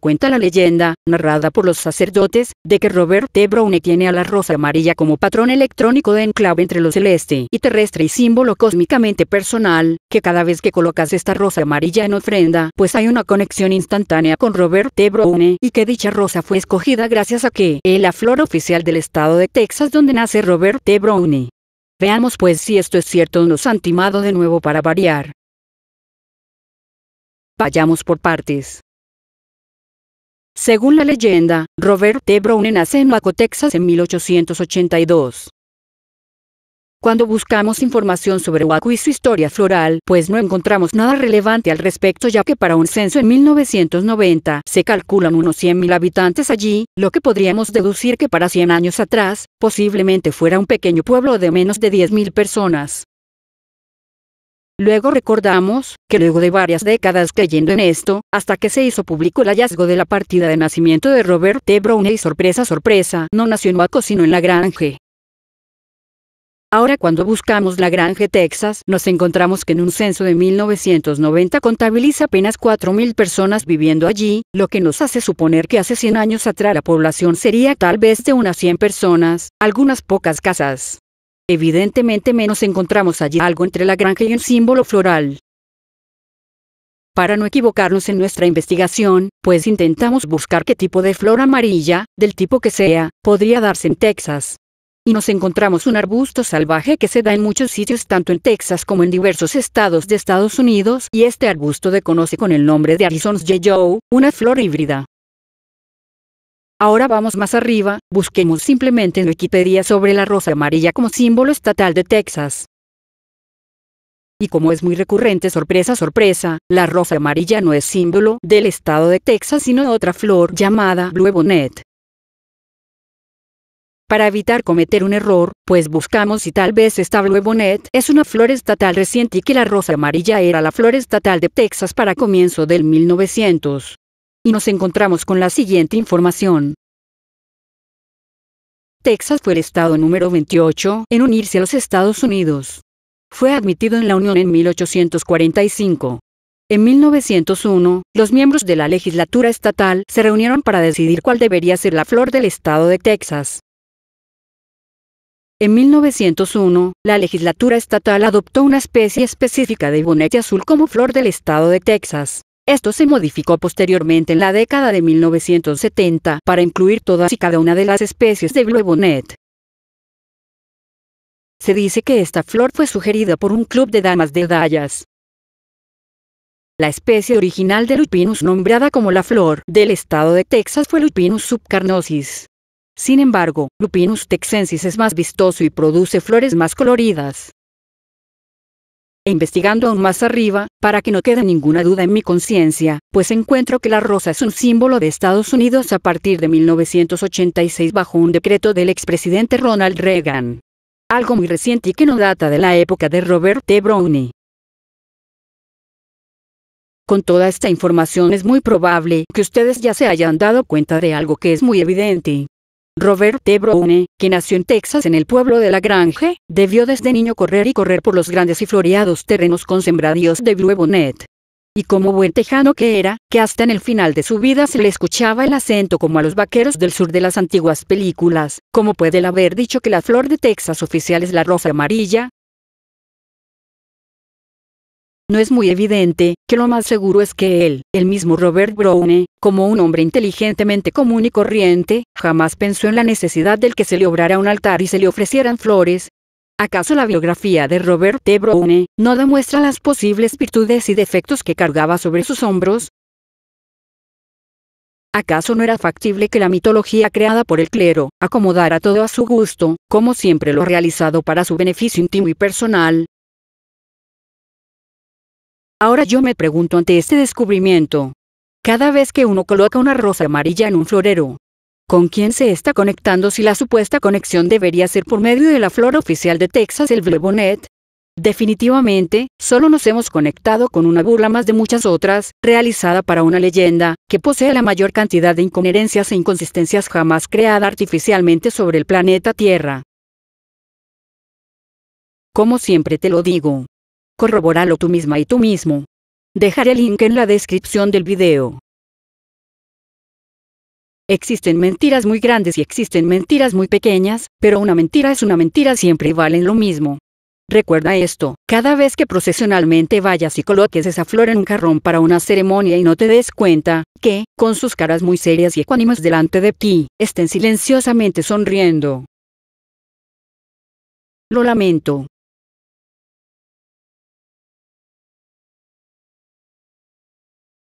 Cuenta la leyenda, narrada por los sacerdotes, de que Robert T. E. Browne tiene a la rosa amarilla como patrón electrónico de enclave entre lo celeste y terrestre y símbolo cósmicamente personal, que cada vez que colocas esta rosa amarilla en ofrenda, pues hay una conexión instantánea con Robert T. E. Browne y que dicha rosa fue escogida gracias a que es la flor oficial del estado de Texas donde nace Robert T. E. Browne. Veamos pues si esto es cierto o nos han timado de nuevo para variar. Vayamos por partes. Según la leyenda, Robert T. Browne nace en Waco, Texas en 1882. Cuando buscamos información sobre Waco y su historia floral, pues no encontramos nada relevante al respecto ya que para un censo en 1990 se calculan unos 100.000 habitantes allí, lo que podríamos deducir que para 100 años atrás, posiblemente fuera un pequeño pueblo de menos de 10.000 personas. Luego recordamos, que luego de varias décadas creyendo en esto, hasta que se hizo público el hallazgo de la partida de nacimiento de Robert T. Brown y sorpresa sorpresa, no nació en Waco sino en Granje. Ahora cuando buscamos La Granje, Texas, nos encontramos que en un censo de 1990 contabiliza apenas 4.000 personas viviendo allí, lo que nos hace suponer que hace 100 años atrás la población sería tal vez de unas 100 personas, algunas pocas casas. Evidentemente menos encontramos allí algo entre la granja y un símbolo floral. Para no equivocarnos en nuestra investigación, pues intentamos buscar qué tipo de flor amarilla, del tipo que sea, podría darse en Texas. Y nos encontramos un arbusto salvaje que se da en muchos sitios tanto en Texas como en diversos estados de Estados Unidos y este arbusto de conoce con el nombre de Arizon's J. Joe, una flor híbrida. Ahora vamos más arriba, busquemos simplemente en Wikipedia sobre la rosa amarilla como símbolo estatal de Texas. Y como es muy recurrente sorpresa sorpresa, la rosa amarilla no es símbolo del estado de Texas sino de otra flor llamada Blue Para evitar cometer un error, pues buscamos si tal vez esta Blue es una flor estatal reciente y que la rosa amarilla era la flor estatal de Texas para comienzo del 1900 y nos encontramos con la siguiente información. Texas fue el estado número 28 en unirse a los Estados Unidos. Fue admitido en la Unión en 1845. En 1901, los miembros de la legislatura estatal se reunieron para decidir cuál debería ser la flor del estado de Texas. En 1901, la legislatura estatal adoptó una especie específica de bonete azul como flor del estado de Texas. Esto se modificó posteriormente en la década de 1970 para incluir todas y cada una de las especies de Bluebonet. Se dice que esta flor fue sugerida por un club de damas de Dayas. La especie original de Lupinus nombrada como la flor del estado de Texas fue Lupinus subcarnosis. Sin embargo, Lupinus texensis es más vistoso y produce flores más coloridas. E investigando aún más arriba, para que no quede ninguna duda en mi conciencia, pues encuentro que la rosa es un símbolo de Estados Unidos a partir de 1986 bajo un decreto del expresidente Ronald Reagan. Algo muy reciente y que no data de la época de Robert T. Browning. Con toda esta información es muy probable que ustedes ya se hayan dado cuenta de algo que es muy evidente, Robert T. que nació en Texas en el pueblo de La Grange, debió desde niño correr y correr por los grandes y floreados terrenos con sembradíos de bluebonnet. Y como buen tejano que era, que hasta en el final de su vida se le escuchaba el acento como a los vaqueros del sur de las antiguas películas, como puede el haber dicho que la flor de Texas oficial es la rosa amarilla, no es muy evidente, que lo más seguro es que él, el mismo Robert Browne, como un hombre inteligentemente común y corriente, jamás pensó en la necesidad del que se le obrara un altar y se le ofrecieran flores, ¿Acaso la biografía de Robert T. Browne no demuestra las posibles virtudes y defectos que cargaba sobre sus hombros? ¿Acaso no era factible que la mitología creada por el clero acomodara todo a su gusto, como siempre lo ha realizado para su beneficio íntimo y personal, Ahora yo me pregunto ante este descubrimiento. Cada vez que uno coloca una rosa amarilla en un florero, ¿con quién se está conectando si la supuesta conexión debería ser por medio de la flor oficial de Texas, el Blebonet? Definitivamente, solo nos hemos conectado con una burla más de muchas otras, realizada para una leyenda, que posee la mayor cantidad de incoherencias e inconsistencias jamás creada artificialmente sobre el planeta Tierra. Como siempre te lo digo, corrobóralo tú misma y tú mismo. Dejaré el link en la descripción del video. Existen mentiras muy grandes y existen mentiras muy pequeñas, pero una mentira es una mentira siempre y valen lo mismo. Recuerda esto, cada vez que procesionalmente vayas y coloques esa flor en un jarrón para una ceremonia y no te des cuenta, que, con sus caras muy serias y ecuánimas delante de ti, estén silenciosamente sonriendo. Lo lamento,